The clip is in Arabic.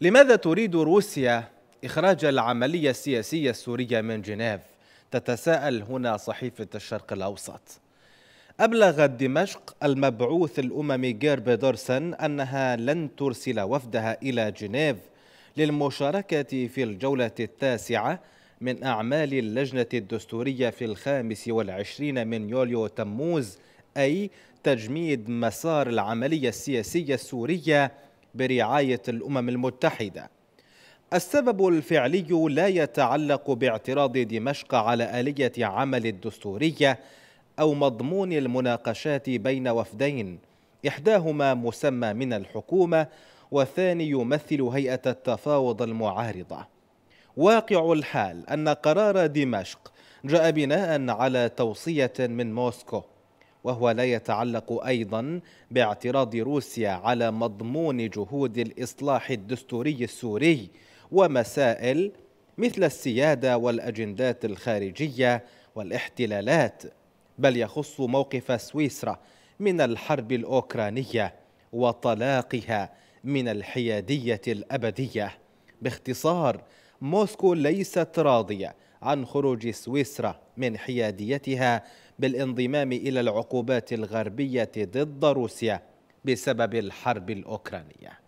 لماذا تريد روسيا إخراج العملية السياسية السورية من جنيف؟ تتساءل هنا صحيفة الشرق الأوسط أبلغت دمشق المبعوث الأممي جيرب دورسن أنها لن ترسل وفدها إلى جنيف للمشاركة في الجولة التاسعة من أعمال اللجنة الدستورية في الخامس والعشرين من يوليو تموز أي تجميد مسار العملية السياسية السورية برعاية الأمم المتحدة السبب الفعلي لا يتعلق باعتراض دمشق على آلية عمل الدستورية أو مضمون المناقشات بين وفدين إحداهما مسمى من الحكومة والثاني يمثل هيئة التفاوض المعارضة واقع الحال أن قرار دمشق جاء بناء على توصية من موسكو وهو لا يتعلق أيضا باعتراض روسيا على مضمون جهود الإصلاح الدستوري السوري ومسائل مثل السيادة والأجندات الخارجية والاحتلالات بل يخص موقف سويسرا من الحرب الأوكرانية وطلاقها من الحيادية الأبدية باختصار موسكو ليست راضية عن خروج سويسرا من حياديتها بالانضمام إلى العقوبات الغربية ضد روسيا بسبب الحرب الأوكرانية